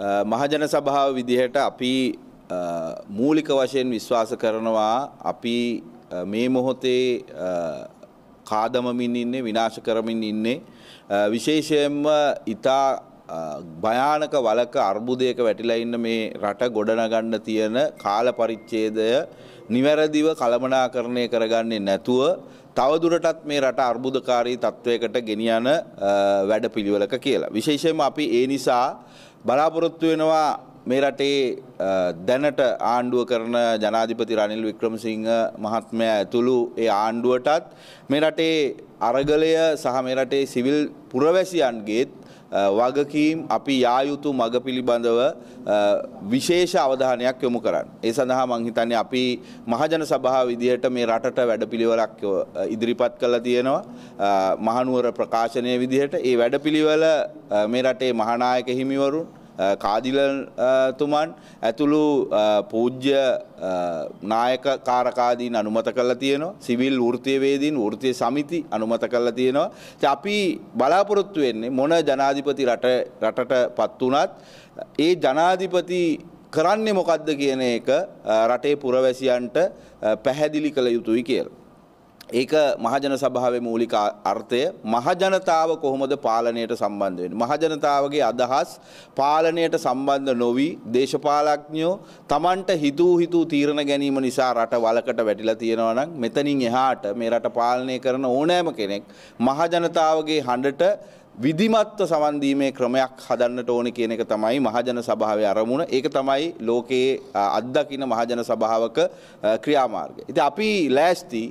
මහජන සභාව විදිහට අපි මූලික වශයෙන් විශ්වාස කරනවා අපි මේ මොහොතේ කාදමමින් ඉන්නේ විනාශ කරමින් ඉන්නේ විශේෂයෙන්ම ඉතා භයානක වලක අර්බුදයක වැටිලා ඉන්න මේ රට ගොඩනගන්න තියෙන කාල පරිච්ඡේදය නිවැරදිව කළමනාකරණය කරගන්නේ නැතුව තවදුරටත් මේ රට අර්බුදකාරී තත්ත්වයකට ගෙනියන වැඩපිළිවෙලක කියලා. විශේෂයෙන්ම අපි ඒ නිසා බලාපොරොත්තු වෙනවා මේ රටේ දැනට ආණ්ඩුව කරන ජනාධිපති රනිල් වික්‍රමසිංහ මහත්මයා ඇතුළු ඒ ආණ්ඩුවටත් මේ රටේ අරගලය සහ මේ රටේ සිවිල් පුරවැසියන්ගේත් වගකීම් අපි යායුතු මඟ පිළිබඳව විශේෂ අවධානයක් යොමු කරන්න. ඒ සඳහා මං හිතන්නේ අපි මහජන සභාව විදිහට මේ රටට වැඩපිළිවෙලක් ඉදිරිපත් කළා තියෙනවා. මහනුවර ප්‍රකාශනය විදිහට ඒ වැඩපිළිවෙල මේ රටේ මහානායක හිමිවරුන් කාදිලතුමන් ඇතුළු පූජ්‍ය නායක කාරකාදීන් අනුමත කල්ලා තියෙනවා සිවිල් ෘතියවේදීන් ෘතිය සමිති අනුමත කල්ලා තියෙනවා අපි බලාපොරොත්තු වෙන්නේ මොන ජනාධිපති රටට පත් වනත් ඒ ජනාධිපති කරන්නේ මොකක්ද කියන එක රටේ පුරවැසියන්ට පැහැදිලි කළ යුතුයි කියලා. ඒක මහජන සභාවේ මූලික අර්ථය මහජනතාව කොහොමද පාලනයට සම්බන්ධ වෙන්නේ මහජනතාවගේ අදහස් පාලනයට සම්බන්ධ නොවි දේශපාලඥයෝ Tamanට හිතූ හිතූ තීරණ ගැනීම නිසා රට වලකට වැටිලා තියෙනවා නම් මෙතනින් එහාට මේ රට පාලනය කරන ඕනෑම කෙනෙක් මහජනතාවගේ හඬට විධිමත්ව සවන්දීමේ ක්‍රමයක් හදන්නට ඕන කියන එක තමයි මහජන සභාවේ අරමුණ. ඒක තමයි ලෝකයේ අත්දකින මහජන සභාවක ක්‍රියාමාර්ගය. ඉතින් අපි ලෑස්ති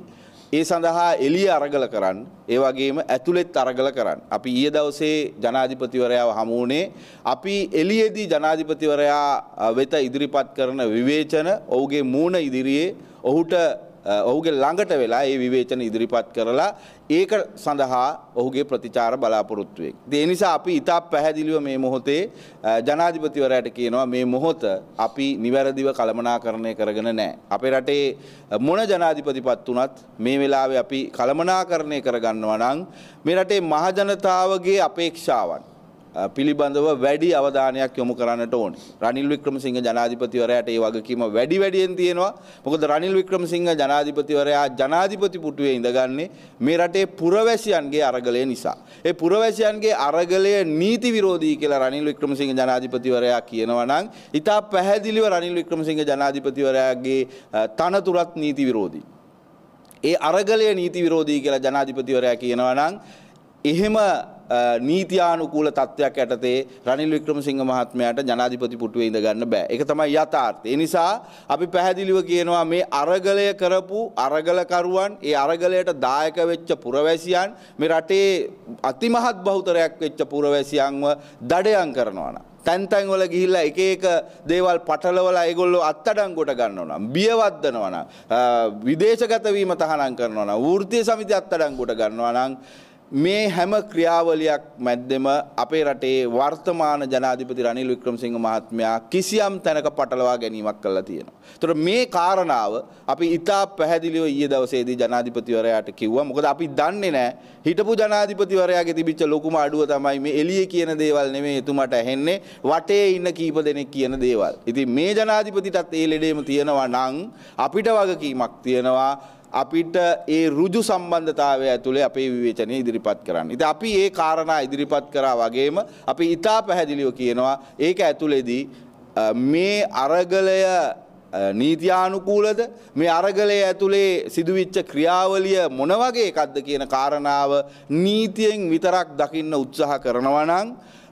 ඒ සඳහා එළිය අරගල කරන්න ඒ වගේම ඇතුළෙත් අරගල කරන්න. අපි ඊය දවසේ ජනාධිපතිවරයාව හමුවනේ අපි එළියේදී ජනාධිපතිවරයා වෙත ඉදිරිපත් කරන විවේචන ඔහුගේ මූණ ඉදිරියේ ඔහුට ඔහුගේ ළඟට වෙලා ඒ විවේචන ඉදිරිපත් කරලා ඒක සඳහා ඔහුගේ ප්‍රතිචාර බලාපොරොත්තුවෙන්. ඒ නිසා අපි ඉතා පැහැදිලිව මේ මොහොතේ ජනාධිපතිවරයට කියනවා මේ මොහොත අපි නිවැරදිව කළමනාකරණය කරගෙන නැහැ. අපේ රටේ මොන ජනාධිපතිපත් වුණත් මේ වෙලාවේ අපි කළමනාකරණය කරගන්නවා නම් මේ රටේ මහජනතාවගේ අපේක්ෂාවන් පිළිබඳව වැඩි අවධානයක් යොමු කරන්නට ඕනි. රනිල් වික්‍රමසිංහ ජනාධිපතිවරයාට ඒ වගකීම වැඩි වැඩියෙන් තියෙනවා. මොකද රනිල් වික්‍රමසිංහ ජනාධිපතිවරයා ජනාධිපති පුටුවේ ඉඳගන්නේ මේ රටේ පුරවැසියන්ගේ අරගලය නිසා. ඒ පුරවැසියන්ගේ අරගලය නීති විරෝධී කියලා රනිල් වික්‍රමසිංහ ජනාධිපතිවරයා කියනවා නම්, ඉතා පැහැදිලිව රනිල් වික්‍රමසිංහ ජනාධිපතිවරයාගේ තනතුරත් නීති විරෝධී. ඒ අරගලය නීති විරෝධී කියලා ජනාධිපතිවරයා කියනවා නම් එහෙම නීතියානුකූල තත්ත්වයක් යටතේ රනිල් වික්‍රමසිංහ මහත්මයාට ජනාධිපති පුටුවේ ඉඳ ගන්න බෑ. ඒක තමයි යථාර්ථය. ඒ නිසා අපි පැහැදිලිව කියනවා මේ අරගලය කරපු අරගලකරුවන්, ඒ අරගලයට දායක වෙච්ච පුරවැසියන්, මේ රටේ අතිමහත් බහුතරයක් වෙච්ච පුරවැසියන්ව දඩයම් කරනවා නම් තැන්තැන් වල ගිහිල්ලා එක එක දේවල් පටලවලා ඒගොල්ලෝ අත්අඩංගුවට ගන්නවා නම් බියවද්දනවා නම් විදේශගත වීම තහනම් කරනවා නම් වෘත්තීය සමිති අත්අඩංගුවට ගන්නවා නම් මේ හැම ක්‍රියාවලියක් මැද්දෙම අපේ රටේ වර්තමාන ජනාධිපති රනිල් වික්‍රමසිංහ මහත්මයා කිසියම් තැනක පටලවා ගැනීමක් කළා තියෙනවා. ඒතර මේ කාරණාව අපි ඉතා පැහැදිලිව ඊයේ දවසේදී ජනාධිපතිවරයාට කිව්වා. මොකද අපි දන්නේ නැහැ හිටපු ජනාධිපතිවරයාගේ තිබිච්ච ලොකුම අඩුව තමයි මේ එළියේ කියන දේවල් නෙමෙයි එතුමාට ඇහෙන්නේ වටේ ඉන්න කීප දෙනෙක් කියන දේවල්. ඉතින් මේ ජනාධිපතිටත් ඒ ලෙඩේම තියෙනවා නම් අපිට වගකීමක් තියෙනවා අපිට ඒ රුජු සම්බන්ධතාවය ඇතුළේ අපේ විවේචනය ඉදිරිපත් කරන්න. ඉතින් අපි ඒ කාරණා ඉදිරිපත් කරා වගේම අපි ඊටා පැහැදිලිව කියනවා ඒක ඇතුළේදී මේ අරගලය නීතියානුකූලද මේ අරගලය ඇතුළේ සිදුවිච්ච ක්‍රියාවලිය මොන වගේ එකක්ද කියන කාරණාව නීතියෙන් විතරක් දකින්න උත්සාහ කරනවා නම්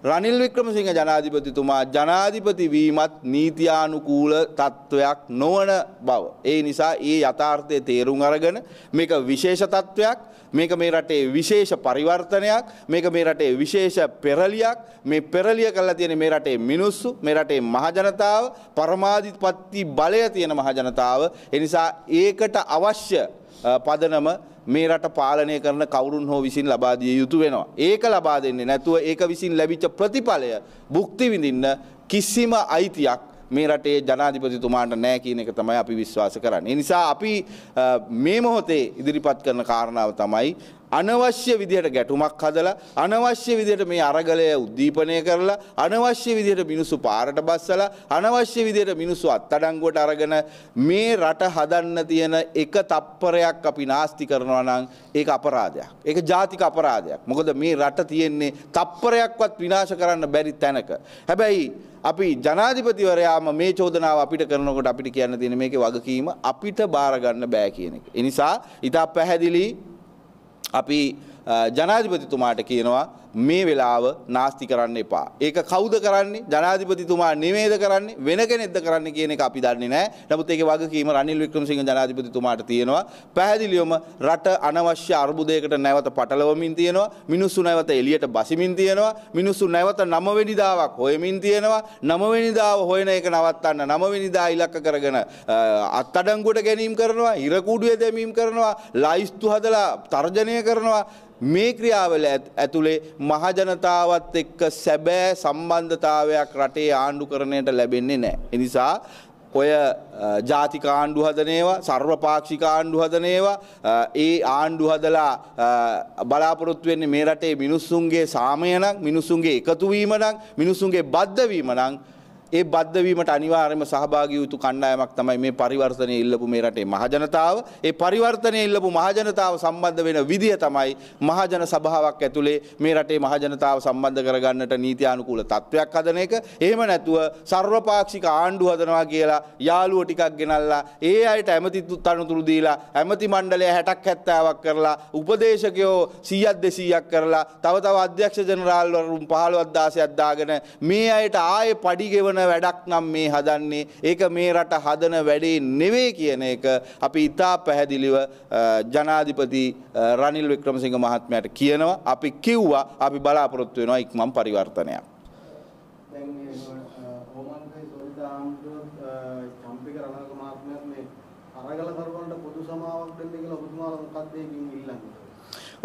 රනිල් වික්‍රමසිංහ ජනාධිපතිතුමා ජනාධිපති වීමත් නීතියානුකූල තත්ත්වයක් නොවන බව. ඒ නිසා ඒ යථාර්ථය තේරුම් අරගෙන මේක විශේෂ තත්ත්වයක් මේක මේ රටේ විශේෂ පරිවර්තනයක් මේක මේ රටේ විශේෂ පෙරලියක් මේ පෙරලිය කරලා තියෙන මේ රටේ මිනිස්සු මේ රටේ මහජනතාව පරමාධිපති බලය තියෙන මහජනතාව එනිසා ඒකට අවශ්‍ය පදනම මේ රට පාලනය කරන කවුරුන් හෝ විසින් ලබා දිය යුතු වෙනවා. ඒක ලබා දෙන්නේ නැතුව ඒක විසින් ලැබිච්ච ප්‍රතිඵලය භුක්ති විඳින්න කිසිම අයිතියක් මේ රටේ ජනාධිපතිතුමාට නෑ කියන එක තමයි අපි විශ්වාස කරන්නේ. ඒ නිසා අපි මේ මොහොතේ ඉදිරිපත් කරන කාරණාව තමයි අනවශ්‍ය විදිහට ගැටුමක් හදලා අනවශ්‍ය විදිහට මේ අරගලය උද්දීපනය කරලා අනවශ්‍ය විදිහට මිනිස්සු පාරට බස්සලා අනවශ්‍ය විදිහට මිනිස්සු අත්අඩංගුවට අරගෙන මේ රට හදන්න තියෙන එක තප්පරයක් අපි නාස්ති කරනවා නම් ඒක අපරාධයක්. ඒක ජාතික අපරාධයක්. මොකද මේ රට තියෙන්නේ තප්පරයක්වත් විනාශ කරන්න බැරි තැනක. හැබැයි අපි ජනාධිපතිවරයාම මේ චෝදනාව අපිට කරනකොට අපිට කියන්න තියෙන මේකේ වගකීම අපිට බාර ගන්න බෑ කියන එක. ඒ නිසා ඊට පැහැදිලි අපි ජනාධිපතිතුමාට කියනවා මේ වෙලාව නාස්ති කරන්න එපා. ඒක කවුද කරන්නේ? ජනාධිපතිතුමා නිවේද කරන්නේ වෙන කෙනෙක්ද කරන්නේ කියන එක අපි දන්නේ නැහැ. නමුත් ඒකේ වගකීම රනිල් වික්‍රමසිංහ ජනාධිපතිතුමාට තියෙනවා. පැහැදිලිවම රට අනවශ්‍ය අර්බුදයකට නැවත පටලවමින් තියෙනවා. මිනිස්සු නැවත එළියට බසිමින් තියෙනවා. මිනිස්සු නැවත නමවෙනිදාවක් හොයමින් තියෙනවා. නමවෙනිදාව හොයන එක නවත්තන්න නමවෙනිදා ඉලක්ක කරගෙන අත්අඩංගුවට ගැනීම කරනවා. ඉරකූඩුවේ දැමීම කරනවා. ලයිස්තු හදලා තර්ජනය කරනවා. මේ ක්‍රියාවල ඇතුළේ මහජනතාවත් එක්ක සැබෑ සම්බන්ධතාවයක් රටේ ආණ්ඩුකරණයට ලැබෙන්නේ නෑ. එනිසා ඔය ජාතික ආණ්ඩු හදනේවා සර්වපාක්ෂික ආණ්ඩු හදනේවා ඒ ආණ්ඩු හදලා බලාපොරොත්තු වෙන්නේ මේ රටේ මිනිස්සුන්ගේ සාමය නම් මිනිස්සුන්ගේ එකතුවීම නම් මිනිස්සුන්ගේ බද්ධවීම නම් ඒ බද්ධවීමට අනිවාර්යයෙන්ම සහභාගී වූ කණ්ඩායමක් තමයි මේ පරිවර්තනය ඉල්ලපු මේ රටේ මහජනතාව. ඒ පරිවර්තනය ඉල්ලපු මහජනතාව සම්බන්ධ වෙන විදිය තමයි මහජන සභාවක් ඇතුලේ මේ රටේ මහජනතාව සම්බන්ධ කරගන්නට නීතියානුකූල තත්ත්වයක් හදන එක. එහෙම නැතුව සර්වපාක්ෂික ආණ්ඩු හදනවා කියලා යාළුවෝ ටිකක් ගෙනල්ලා ඒ අයට ඇමති තනතුරු දීලා ඇමති මණ්ඩලය 60ක් 70ක් කරලා උපදේශකයෝ 100ක් 200ක් කරලා තව තව අධ්‍යක්ෂ ජනරාල්වරුන් 15ක් 16ක් දාගෙන මේ අයට ආයේ පඩි ගෙවන වැඩක් නම් මේ හදන්නේ ඒක මේ රට හදන වැඩේ නෙවෙයි කියන එක අපි ඉතා පැහැදිලිව ජනාධිපති රනිල් වික්‍රමසිංහ මහත්මයට කියනවා අපි කිව්වා අපි බලාපොරොත්තු වෙනවා ඉක්මන් පරිවර්තනයක්. අරගල කරවන්න පොදු සමාවක් දෙන්න කියලා ඔබතුමාලා මොකක්ද ඒකින් ඉල්ලන්නේ?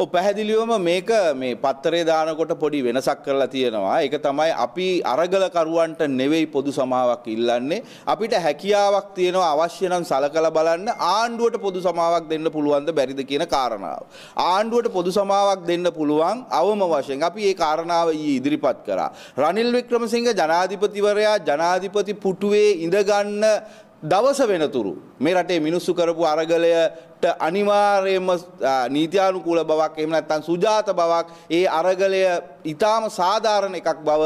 ඔව් පැහැදිලිවම මේක මේ පත්තරේ දානකොට පොඩි වෙනසක් කරලා තියෙනවා. ඒක තමයි අපි අරගලකරුවන්ට නෙවෙයි පොදු සමාවක් ඉල්ලන්නේ. අපිට හැකියාවක් තියෙනවා අවශ්‍ය නම් සලකලා බලන්න ආණ්ඩුවට පොදු සමාවක් දෙන්න පුළුවන්ද බැරිද කියන කාරණාව. ආණ්ඩුවට පොදු සමාවක් දෙන්න පුළුවන් අවම වශයෙන් අපි ඒ කාරණාව ඊයේ ඉදිරිපත් කරා. රනිල් වික්‍රමසිංහ ජනාධිපතිවරයා ජනාධිපති පුටුවේ ඉඳගන්න දවස වෙනතුරු මේ රටේ මිනිස්සු කරපු අරගලයට අනිවාර්යයෙන්ම නීතියානුකූල බවක් එහෙම නැත්නම් සුජාත බවක් ඒ අරගලය ඊටාම සාධාරණ එකක් බව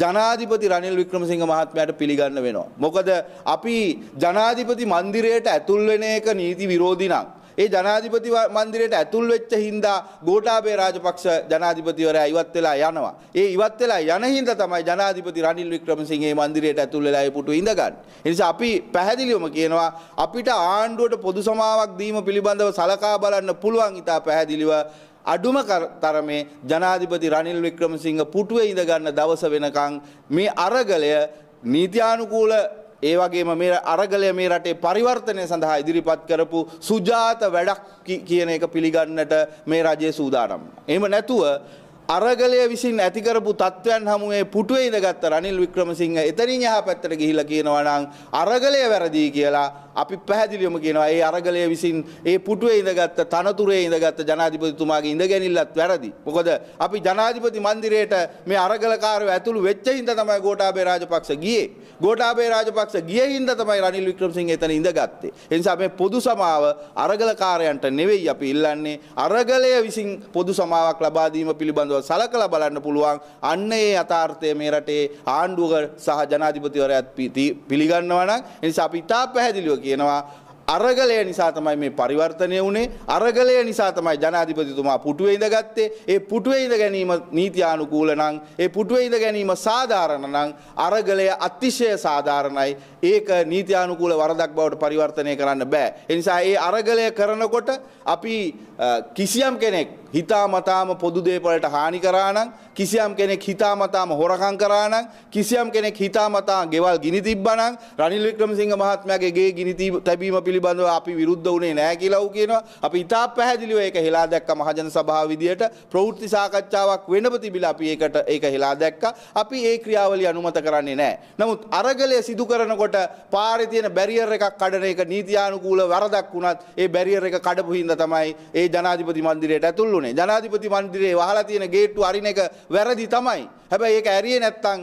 ජනාධිපති රනිල් වික්‍රමසිංහ මහත්මයාට පිළිගන්න වෙනවා. මොකද අපි ජනාධිපති මන්දිරයට ඇතුල් වෙන එක නීති විරෝධී නම් ඒ ජනාධිපති මන්දිරයට ඇතුල් වෙච්ච හින්දා ගෝඨාභය රාජපක්ෂ ජනාධිපතිවරයා ඉවත් වෙලා යනවා. ඒ ඉවත් වෙලා යන හින්දා තමයි ජනාධිපති රනිල් වික්‍රමසිංහ මේ මන්දිරයට ඇතුල් වෙලා ඒ පුටු ඉඳගන්නේ. ඒ නිසා අපි පැහැදිලිවම කියනවා අපිට ආණ්ඩුවට පොදු සමාවක් දීම පිළිබඳව සලකා බලන්න පුළුවන් ඉතා පැහැදිලිව අඩුම තරමේ ජනාධිපති රනිල් වික්‍රමසිංහ පුටුවේ ඉඳගන්න දවස වෙනකන් මේ අරගලය නීතියානුකූල ඒ වගේම මේ අරගලය මේ රටේ පරිවර්තනය සඳහා ඉදිරිපත් කරපු සුජාත වැඩක් කියන එක පිළිගන්නට මේ රජය සූදානම්. එහෙම නැතුව අරගලය විසින් ඇතිකරපු තත්ත්වයන් හමුවේ පුටුවේ ඉඳගත්ත රනිල් වික්‍රමසිංහ එතනින් එහා පැත්තට ගිහිලා කියනවා නම් අරගලය වැරදි කියලා අපි පැහැදිලිවම කියනවා ඒ අරගලය විසින් ඒ පුටුවේ ඉඳගත්ත තනතුරේ ඉඳගත්ත ජනාධිපතිතුමාගේ ඉඳගැනිල්ලත් වැරදි. මොකද අපි ජනාධිපති මන්දිරයට මේ අරගලකාරයෝ ඇතුළු වෙච්ච හින්දා තමයි ගෝඨාභය රාජපක්ෂ ගියේ. ගෝඨාභය රාජපක්ෂ ගිය හින්දා තමයි රනිල් වික්‍රමසිංහ එතන ඉඳගත්තේ. ඒ නිසා මේ පොදු සමාව අරගලකාරයන්ට නෙවෙයි අපි ඉල්ලන්නේ අරගලය විසින් පොදු සමාවක් ලබා දීම පිළිබඳව සලකලා බලන්න පුළුවන් අන්න ඒ යථාර්ථය මේ රටේ ආණ්ඩුව සහ ජනාධිපතිවරයාත් පිළිගන්නවා නම් ඒ නිසා අපි ඉතා පැහැදිලිව කියනවා අරගලය නිසා තමයි මේ පරිවර්තනය වුණේ අරගලය නිසා තමයි ජනාධිපතිතුමා පුටුවේ ඉඳගත්තේ ඒ පුටුවේ ඉඳ ගැනීම නීතියානුකූල නම් ඒ පුටුවේ ඉඳ ගැනීම සාධාරණ නම් අරගලය අතිශය සාධාරණයි ඒක නීතියානුකූල වරදක් බවට පරිවර්තනය කරන්න බෑ ඒ නිසා ඒ අරගලය කරනකොට අපි කිසියම් කෙනෙක් හිතාමතාම පොදු දේපලට හානි කරානම් කිසියම් කෙනෙක් හිතාමතාම හොරකම් කරානම් කිසියම් කෙනෙක් හිතාමතා ගෙවල් ගිනි තිබ්බනම් රනිල් වික්‍රමසිංහ මහත්මයාගේ ගේ ගිනි තැබීම පිළිබඳව අපි විරුද්ධ වුණේ නැහැ කියලා ඌ කියනවා. අපි ඉතා පැහැදිලිව ඒක හෙලා දැක්ක මහජන සභාව විදියට ප්‍රවෘත්ති සාකච්ඡාවක් වෙනව තිබිලා අපි ඒකට ඒක හෙලා දැක්කා. අපි ඒ ක්‍රියාවලිය අනුමත කරන්නේ නැහැ. නමුත් අරගලය සිදු කරනකොට පාරේ තියෙන බැරියර් එකක් කඩන එක නීතියානුකූල වරදක් වුණත් ඒ බැරියර් එක කඩපු හින්දා තමයි ඒ ජනාධිපති මන්දිරයට ඇතුල් වුණේ ජනාධිපති මන්දිරේ වහලා තියෙන ගේට්ටු අරින එක වැරදි තමයි. හැබැයි ඒක ඇරියේ නැත්තම්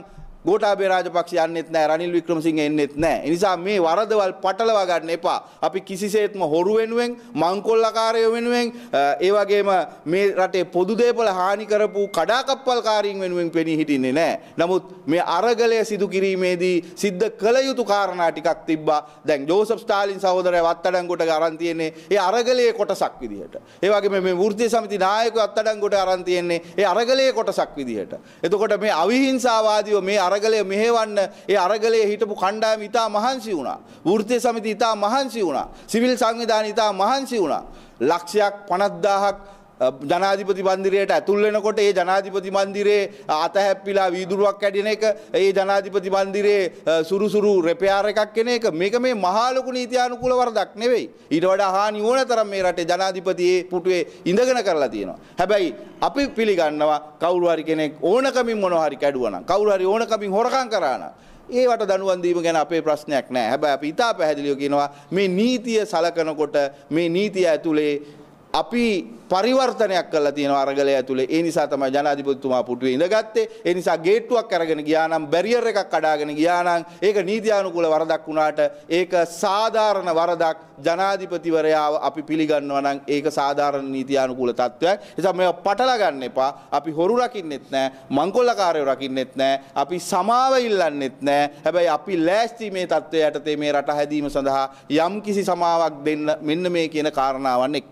ගෝඨාභය රාජපක්ෂ යන්නෙත් නැහැ රනිල් වික්‍රමසිංහ එන්නෙත් නැහැ. ඒ නිසා මේ වරදවල් පටලවා ගන්න එපා. අපි කිසිසේත්ම හොරු වෙනුවෙන්, මංකොල්ලකාරය වෙනුවෙන්, ඒ වගේම මේ රටේ පොදු දේපල හානි කරපු කඩාකප්පල්කාරීන් වෙනුවෙන් පෙනී හිටින්නේ නැහැ. නමුත් මේ අරගලය සිදු කිරීමේදී සිද්ධ කළ යුතු කාරණා ටිකක් තිබ්බා. දැන් ජෝසප් ස්ටාලින් සහෝදරයා වත්තඩංගුට අරන් තියෙන්නේ ඒ අරගලයේ කොටසක් විදිහට. ඒ වගේම මේ වෘත්තීය සමිති නායකයෝ වත්තඩංගුට අරන් තියෙන්නේ ඒ අරගලයේ කොටසක් විදිහට. එතකොට මේ අවිහිංසාවාදීව මේ අර අරගලය මෙහෙවන්න ඒ අරගලයේ හිටපු කණ්ඩායම ඉතා මහන්සි වුණා. වෘත්තීය සමිති ඉතා මහන්සි වුණා. සිවිල් සංවිධානය ඉතා මහන්සි වුණා. ලක්ෂයක් 50000ක් ජනාධිපති මන්දිරයට ඇතුල් වෙනකොට ඒ ජනාධිපති මන්දිරේ අතහැප්පිලා වීදුරුවක් කැඩෙන එක ඒ ජනාධිපති මන්දිරේ සුරුසුරු රෙපයාර එකක් කෙන එක මේක මේ මහා ලොකු නීතියානුකූල වරදක් නෙවෙයි ඊට වඩා හානි ඕන තරම් මේ රටේ ජනාධිපතියේ පුටුවේ ඉඳගෙන කරලා තියෙනවා හැබැයි අපි පිළිගන්නවා කවුරු හරි කෙනෙක් ඕනකමින් මොනවා හරි කැඩුවා නම් කවුරු හරි ඕනකමින් හොරකම් කරා නම් ඒවට දනුවන් දීම ගැන අපේ ප්‍රශ්නයක් නෑ හැබැයි අපි ඉතා පැහැදිලිව කියනවා මේ නීතිය සලකනකොට මේ නීතිය ඇතුලේ අපි පරිවර්තනයක් කළා තියෙනවා අරගලය ඇතුලේ. ඒ නිසා තමයි ජනාධිපතිතුමා පුටුවේ ඉඳගත්තේ. ඒ නිසා ගේට්ටුවක් අරගෙන ගියා නම් බැරියර් එකක් කඩාගෙන ගියා නම් ඒක නීතියානුකූල වරදක් වුණාට ඒක සාධාරණ වරදක් ජනාධිපතිවරයාව අපි පිළිගන්නවා නම් ඒක සාධාරණ නීතියානුකූල තත්ත්වයක්. නිසා මේව පටලා ගන්න එපා. අපි හොරු රකින්නෙත් නැහැ. මංකොල්ලකාරයෝ රකින්නෙත් නැහැ. අපි සමාව ඉල්ලන්නෙත් නැහැ. හැබැයි අපි ලෑස්ති මේ තත්ත්වයට මේ රට හැදීම සඳහා යම්කිසි සමාවක් දෙන්න මෙන්න මේ කියන කාරණාවන් එක්ක